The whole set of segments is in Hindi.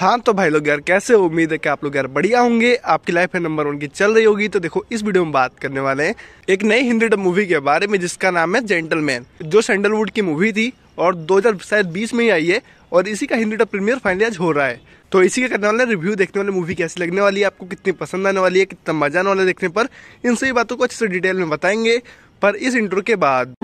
हाँ तो भाई लोग यार कैसे उम्मीद है कि आप लोग यार बढ़िया होंगे आपकी लाइफ है नंबर वन की चल रही होगी तो देखो इस वीडियो में बात करने वाले हैं एक नई हिंदी डब मूवी के बारे में जिसका नाम है जेंटलमैन जो सैंडलवुड की मूवी थी और दो हजार शायद बीस में ही आई है और इसी का हिंदी डब प्रीमियर फाइनल आज हो रहा है तो इसी के करने वाले रिव्यू देखने वाले मूवी कैसी लगने वाली है आपको कितनी पसंद आने वाली है कितना मजा आने वाला देखने पर इन सभी बातों को अच्छे से डिटेल में बताएंगे पर इस इंटरव्यू के बाद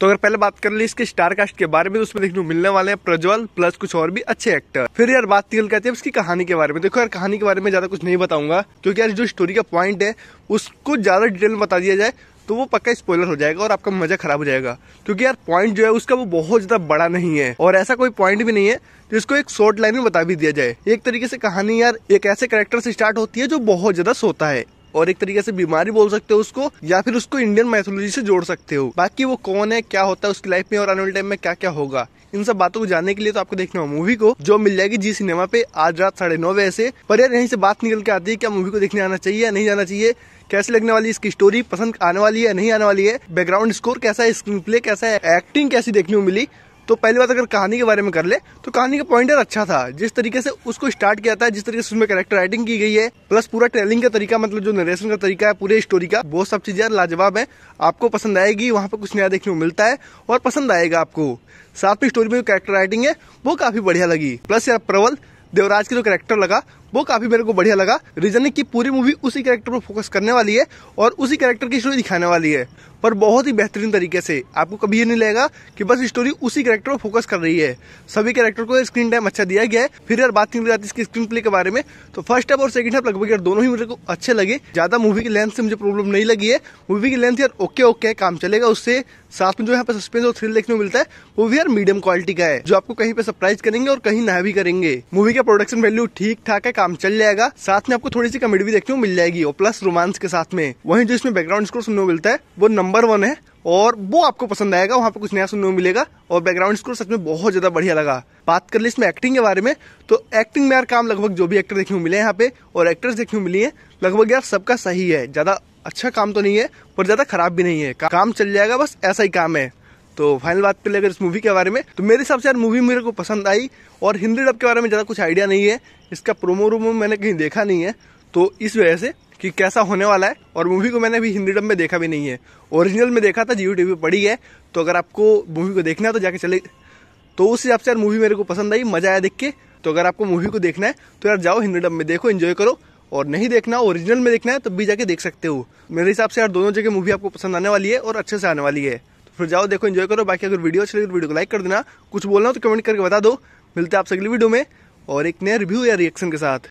तो अगर पहले बात कर ली इसके स्टार कास्ट के बारे में तो उसमें देखने को मिलने वाले हैं प्रज्वल प्लस कुछ और भी अच्छे एक्टर फिर यार बात निकल करते हैं उसकी कहानी के बारे में देखो यार कहानी के बारे में ज्यादा कुछ नहीं बताऊंगा क्योंकि यार जो स्टोरी का पॉइंट है उसको ज्यादा डिटेल में बता दिया जाए तो वो पक्का स्पॉइलर हो जाएगा और आपका मजा खराब हो जाएगा क्योंकि यार पॉइंट जो है उसका वो बहुत ज्यादा बड़ा नहीं है और ऐसा कोई पॉइंट भी नहीं है जिसको एक शॉर्ट लाइन में बता भी दिया जाए एक तरीके से कहानी यार एक ऐसे करेक्टर से स्टार्ट होती है जो बहुत ज्यादा सोता है और एक तरीके से बीमारी बोल सकते हो उसको या फिर उसको इंडियन माइथोलॉजी से जोड़ सकते हो बाकी वो कौन है क्या होता है उसकी लाइफ में और आने वाले टाइम में क्या क्या होगा इन सब बातों को जानने के लिए तो आपको देखना होगा मूवी को जो मिल जाएगी जी सिनेमा पे आज रात साढ़े नौ बजे से पर यार यहीं से बात निकल के आती है क्या मूवी को देखने आना चाहिए या नहीं आना चाहिए कैसे लगने वाली इसकी स्टोरी पसंद आने वाली है नहीं आने वाली है बैकग्राउंड स्कोर कैसा है स्क्रीन प्ले कैसा है एक्टिंग कैसी देखने को मिली तो पहली बात अगर कहानी के बारे में कर ले तो कहानी का पॉइंटर अच्छा था जिस तरीके से उसको स्टार्ट किया था जिस तरीके से उसमें कैरेक्टर राइटिंग की गई है प्लस पूरा टेलिंग का तरीका मतलब जो नरेशन का तरीका है पूरे स्टोरी का वो सब चीजें लाजवाब है आपको पसंद आएगी वहाँ पर कुछ नया देखने को मिलता है और पसंद आएगा आपको साथ में स्टोरी में जो कैरेक्टर राइटिंग है वो काफ़ी बढ़िया लगी प्लस यार प्रबल देवराज का जो कैरेक्टर लगा वो काफी मेरे को बढ़िया लगा रीजन की पूरी मूवी उसी कैरेक्टर पर फोकस करने वाली है और उसी कैरेक्टर की स्टोरी दिखाने वाली है पर बहुत ही बेहतरीन तरीके से आपको कभी ये नहीं लगेगा कि बस स्टोरी उसी कैरेक्टर पर फोकस कर रही है सभी कैरेक्टर को स्क्रीन टाइम अच्छा दिया गया है फिर यार बात की जाती है इसकी स्क्रीन प्ले के बारे में तो फर्स्ट हाफ और सेकंड हाफ लगभग यार दोनों ही मेरे को अच्छे लगे ज्यादा मूवी की लेंथ से मुझे प्रॉब्लम नहीं लगी है मूवी की लेंथ यार ओके ओके काम चलेगा उससे साथ में जो यहाँ पे सस्पेंस और थ्रिल देखने को मिलता है वो भी यार मीडियम क्वालिटी का है जो आपको कहीं पे सरप्राइज करेंगे और कहीं ना भी करेंगे मूवी का प्रोडक्शन वैल्यू ठीक ठाक है काम चल जाएगा साथ में आपको थोड़ी सी कॉमेडी भी देखने को मिल जाएगी और प्लस रोमांस के साथ में वहीं जो इसमें बैकग्राउंड स्कोर सुनने को मिलता है वो नंबर वन है और वो आपको पसंद आएगा वहाँ पे कुछ नया सुनने को मिलेगा और बैकग्राउंड स्कोर सच में बहुत ज़्यादा बढ़िया लगा बात कर ली इसमें एक्टिंग के बारे में तो एक्टिंग में यार काम लगभग जो भी एक्टर देखने को मिले यहाँ पे और एक्टर्स देखने को मिली है लगभग यार सबका सही है ज़्यादा अच्छा काम तो नहीं है पर ज़्यादा खराब भी नहीं है काम चल जाएगा बस ऐसा ही काम है तो फाइनल बात पे लेकर इस मूवी के बारे में तो मेरे हिसाब से यार मूवी मेरे को पसंद आई और हिंदी डब के बारे में ज़्यादा कुछ आइडिया नहीं है इसका प्रोमो रोमो मैंने कहीं देखा नहीं है तो इस वजह से कि कैसा होने वाला है और मूवी को मैंने अभी हिंदी डब में देखा भी नहीं है ओरिजिनल में देखा था जियो टी वी पड़ी है तो अगर आपको मूवी को देखना है तो जाके चले तो उस हिसाब से यार मूवी मेरे को पसंद आई मज़ा आया देख के तो अगर आपको मूवी को देखना है तो यार जाओ हिंदी डब में देखो इन्जॉय करो और नहीं देखना ओरिजिनल में देखना है तब तो भी जाके देख सकते हो मेरे हिसाब से यार दोनों जगह मूवी आपको पसंद आने वाली है और अच्छे से आने वाली है फिर जाओ देखो एंजॉय करो बाकी अगर वीडियो अच्छी लगी तो वीडियो को लाइक कर देना कुछ बोलना हो तो कमेंट करके बता दो मिलते हैं आपसे अगली वीडियो में और एक नया रिव्यू या रिएक्शन के साथ